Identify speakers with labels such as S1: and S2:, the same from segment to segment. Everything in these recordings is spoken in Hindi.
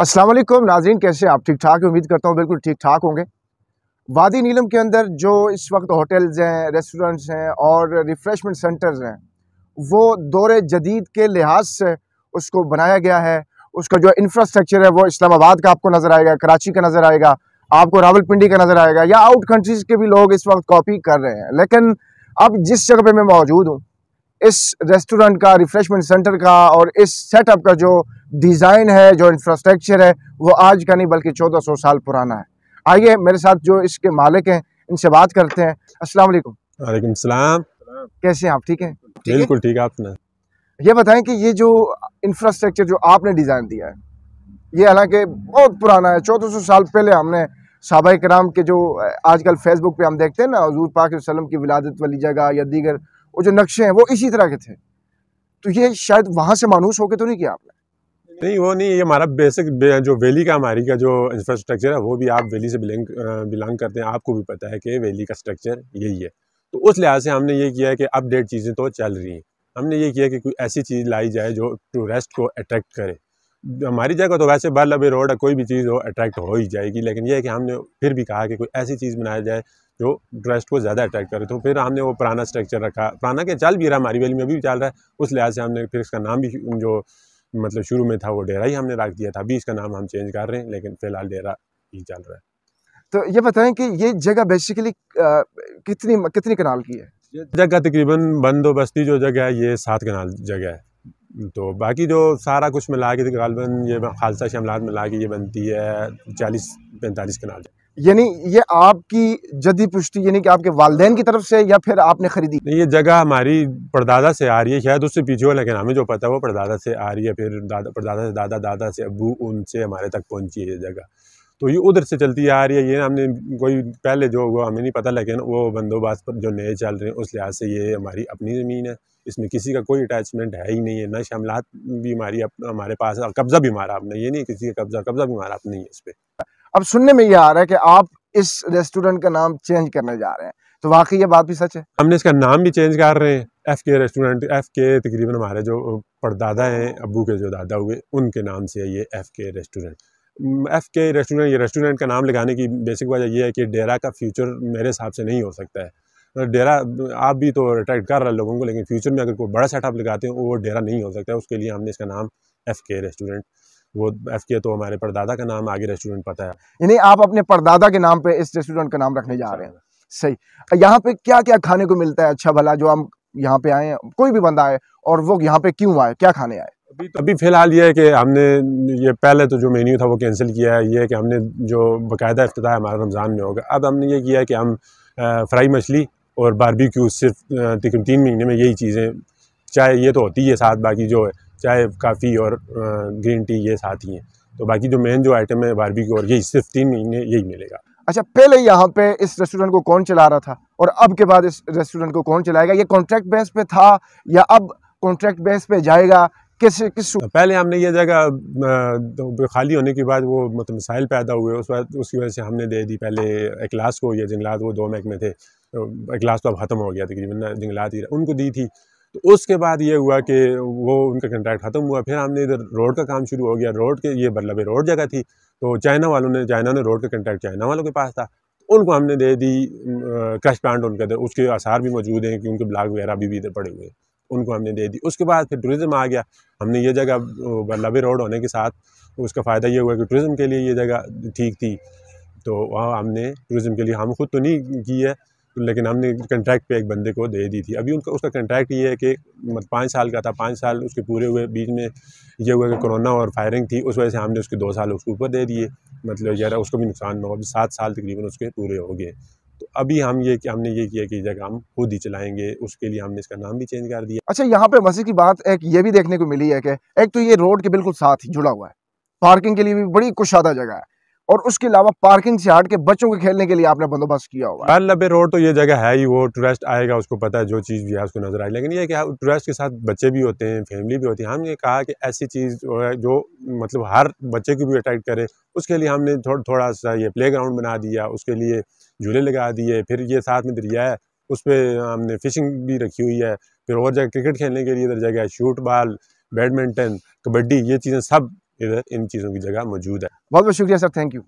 S1: असलम नाजरीन कैसे आप ठीक ठाक उम्मीद करता हूँ बिल्कुल ठीक ठाक होंगे वादी नीलम के अंदर जो इस वक्त होटल्स हैं रेस्टोरेंट्स हैं और रिफ़्रेशमेंट सेंटर्स हैं वो दौर जदीद के लिहाज से उसको बनाया गया है उसका जो इंफ्रास्ट्रक्चर है वो इस्लामाबाद का आपको नज़र आएगा कराची का नज़र आएगा आपको रावलपिंडी का नज़र आएगा या आउट कंट्रीज़ के भी लोग इस वक्त कॉपी कर रहे हैं लेकिन अब जिस जगह पर मैं मौजूद हूँ इस रेस्टोरेंट का रिफ़्रेशमेंट सेंटर का और इस सेटअप का जो डिज़ाइन है जो इंफ्रास्ट्रक्चर है वो आज का नहीं बल्कि चौदह सौ साल पुराना है आइए मेरे साथ जो इसके मालिक हैं इनसे बात करते हैं अस्सलाम वालेकुम वालेकुम सलाम कैसे हैं आप ठीक हैं बिल्कुल ठीक है आपने ये बताएं कि ये जो इंफ्रास्ट्रक्चर जो आपने डिज़ाइन दिया है ये हालांकि बहुत पुराना है चौदह सौ साल पहले हमने सहाबा कराम के जो आजकल फेसबुक पे हम देखते हैं ना हजूर पाक वसलम की विलादत वाली जगह या दीगर वो जो नक्शे हैं वो इसी तरह के थे तो ये शायद वहाँ से मानूस होकर तो नहीं किया आपने
S2: नहीं तो वो नहीं ये हमारा बेसिक जो वैली का हमारी का जो इंफ्रास्ट्रक्चर है वो भी आप वैली से बिलोंग बिलोंग करते हैं आपको भी पता है कि वैली का स्ट्रक्चर यही है तो उस लिहाज से हमने ये किया है कि अपडेट चीज़ें तो चल रही हैं हमने ये किया कि कोई ऐसी चीज़ लाई जाए जो टूरिस्ट को अट्रैक्ट करे हमारी जगह तो वैसे बल अभी रोड कोई भी चीज़ हो अट्रैक्ट हो ही जाएगी लेकिन यह है कि हमने फिर भी कहा कि कोई ऐसी चीज़ बनाया जाए जो ट्रस्ट को ज़्यादा अट्रैक्ट करे तो फिर हमने वो पुराना स्ट्रक्चर रखा पुराना के चल भी रहा हमारी वैली में भी चल रहा है उस लिहाज से हमने फिर इसका नाम भी जो मतलब शुरू में था वो डेरा ही हमने रख दिया था अभी इसका नाम हम चेंज कर रहे हैं लेकिन फ़िलहाल डेरा ही चल रहा है
S1: तो ये बताएं कि ये जगह बेसिकली कितनी कितनी कनाल की है ये
S2: जगह तकरीबन बंदोबस्ती जो जगह है ये सात कनाल जगह है तो बाकी जो सारा कुछ मिला के गालबन ये खालसा शमलात मिला के ये बनती है चालीस पैंतालीस कनाल यानी ये आपकी जदी पुष्टि यानी कि आपके वाले की तरफ से या फिर आपने खरीदी नहीं ये जगह हमारी परदादा से आ रही है शायद उससे पीछे हो लेकिन हमें जो पता है वो परदादा से आ रही है फिर दादा परदादा से दादा दादा से अबू उनसे हमारे तक पहुंची है ये जगह तो ये उधर से चलती आ रही है ये हमने कोई पहले जो हुआ हमें नहीं पता लेकिन वो बंदोबस्त पर जो नए चल रहे हैं उस लिहाज से ये हमारी अपनी ज़मीन है इसमें किसी का कोई अटैचमेंट है ही नहीं है ना शमलात भी हमारी हमारे पास कब्ज़ा भी हमारा अपना ये नहीं किसी का कब्ज़ा कब्ज़ा भी हमारा अपना ही है इस पर
S1: अब सुनने में यह आ रहा है कि आप इस रेस्टोरेंट का नाम चेंज करने जा रहे हैं तो वाकई ये बात भी सच है
S2: हमने इसका नाम भी चेंज कर रहे हैं एफ के रेस्टोरेंट एफ के तकरीबन हमारे जो परदादा हैं अबू के जो दादा हुए उनके नाम से ये F K restaurant F K restaurant ये रेस्टोरेंट का नाम लगाने की बेसिक वजह यह है कि डेरा का फ्यूचर मेरे हिसाब से नहीं हो सकता है डेरा आप भी तो अट्रैक्ट कर रहे हैं लोगों को लेकिन फ्यूचर में अगर कोई बड़ा सेटअप लगाते हैं वो डेरा नहीं हो सकता है उसके लिए हमने इसका नाम एफ के रेस्टोरेंट वो एफ के तो हमारे परदादा का नाम आगे रेस्टोरेंट पता है
S1: यानी आप अपने परदादा के नाम पे इस रेस्टोरेंट का नाम रखने जा रहे हैं सही यहाँ पे क्या क्या खाने को मिलता है अच्छा भला जो हम यहाँ पे आए कोई भी बंदा आए और वो यहाँ पे क्यों आए क्या खाने आए
S2: अभी तो अभी फ़िलहाल ये है कि हमने ये पहले तो जो मेन्यू था वो कैंसिल किया है ये है कि हमने जो बाकायदा अफ्ताह हमारा रमज़ान में होगा अब हमने ये किया है कि हम फ्राई मछली और बारबेक्यू सिर्फ तकरीबन तीन महीने में यही चीज़ें चाहे ये तो होती है साथ बाकी जो है चाय काफ़ी और ग्रीन टी ये साथ ही हैं तो बाकी जो मेन जो आइटम है बारबी और यही सिर्फ तीन महीने यही मिलेगा
S1: अच्छा पहले यहाँ पे इस रेस्टोरेंट को कौन चला रहा था और अब के बाद इस रेस्टोरेंट को कौन चलाएगा ये कॉन्ट्रैक्ट बेस पे था या अब कॉन्ट्रैक्ट बेस पे जाएगा किस किस तो
S2: पहले हमने ये जगह तो खाली होने के बाद वो मतलब मिसाइल पैदा हुए उस बाद उसकी वजह से हमने दे दी पहले एकलास को या जंगलात वो दो महकमे में थे एकलास तो, तो अब ख़त्म हो गया तकरीबन जंगलात ही उनको दी थी तो उसके बाद ये हुआ कि वो उनका कंट्रैक्ट ख़त्म हुआ फिर हमने इधर रोड का काम शुरू हो गया रोड के ये बल्लभ रोड जगह थी तो चाइना वालों ने चाइना ने रोड का कंट्रैक्ट चाइना वालों के पास था तो उनको हमने दे दी क्रश प्लांट उनके इधर उसके आसार भी मौजूद हैं कि उनके ब्लाक वगैरह भी इधर पड़े हुए हैं उनको हमने दे दी उसके बाद फिर टूरिज़म आ गया हमने ये जगह बल्लभे रोड होने के साथ उसका फ़ायदा ये हुआ कि टूरिज़म के लिए ये जगह ठीक थी तो वहाँ हमने टूरिज़म के लिए हम खुद तो नहीं की है लेकिन हमने कंट्रैक्ट पे एक बंदे को दे दी थी अभी उनका उसका कंट्रैक्ट ये है कि मतलब पाँच साल का था पाँच साल उसके पूरे हुए बीच में ये हुआ कि कोरोना और फायरिंग थी उस वजह से हमने उसके दो साल उसके ऊपर दे दिए मतलब यार उसको भी नुकसान ना हो अभी सात साल तकरीबन उसके पूरे हो गए तो अभी हम ये कि हमने ये किया कि जगह हम खुद ही चलाएंगे उसके लिए हमने इसका नाम भी चेंज कर दिया अच्छा
S1: यहाँ पे मजे की बात एक ये भी देखने को मिली है कि एक तो ये रोड के बिल्कुल साथ ही जुड़ा हुआ है पार्किंग के लिए भी बड़ी कुशादा जगह है और उसके अलावा पार्किंग से हट के बच्चों के खेलने के लिए आपने बंदोबस्त किया
S2: होगा लबे रोड तो ये जगह है ही वो टूरिस्ट आएगा उसको पता है जो चीज़ भी है उसको नजर आएगी लेकिन ये क्या हाँ, टूरिस्ट के साथ बच्चे भी होते हैं फैमिली भी होती है हमने कहा कि ऐसी चीज़ जो मतलब हर बच्चे को भी अट्रैक्ट करे उसके लिए हमने थोड़ा थोड़ा सा ये प्ले बना दिया उसके लिए झूले लगा दिए फिर ये साथ में दरिया है उस पर हमने फ़िशिंग भी रखी हुई है फिर और जगह क्रिकेट खेलने के लिए इधर जगह है शूट बॉल बैडमिंटन कबड्डी ये चीज़ें सब इधर इन चीज़ों की जगह मौजूद है बहुत बहुत शुक्रिया सर थैंक यू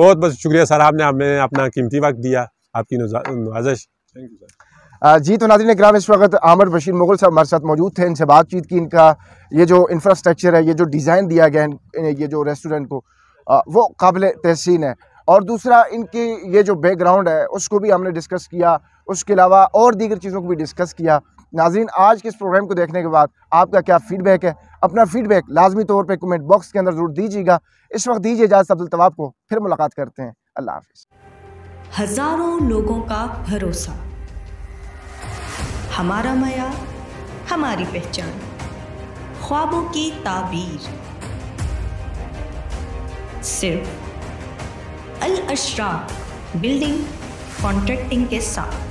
S2: बहुत बहुत शुक्रिया सर आपने आपने अपना कीमती वक्त दिया आपकी नवाजश थैंक यू सर जी तो नादिन ग्राम इस वक्त आमर बशीर मुगल साहब हमारे साथ
S1: मौजूद थे इनसे बातचीत की इनका ये जो इंफ्रास्ट्रक्चर है ये जो डिज़ाइन दिया गया है ये जो रेस्टोरेंट को वो काबिल तहसीन है और दूसरा इनकी ये जो बैकग्राउंड है उसको भी हमने डिस्कस किया उसके अलावा और दीगर चीज़ों को भी डिस्कस किया नाजरीन आज के इस प्रोग्राम को देखने के बाद आपका क्या फीडबैक है अपना फीडबैक लाजमी तौर पर कमेंट बॉक्स के अंदर जरूर दीजिएगा इस वक्त दीजिए इजाज़त अब्दुल तवाब को फिर मुलाकात करते हैं अल्लाह हाफिज़ हज़ारों
S2: लोगों का भरोसा हमारा मया हमारी पहचान ख्वाबों की ताबीर सिर्फ अल अशरा बिल्डिंग कॉन्ट्रैक्टिंग के साथ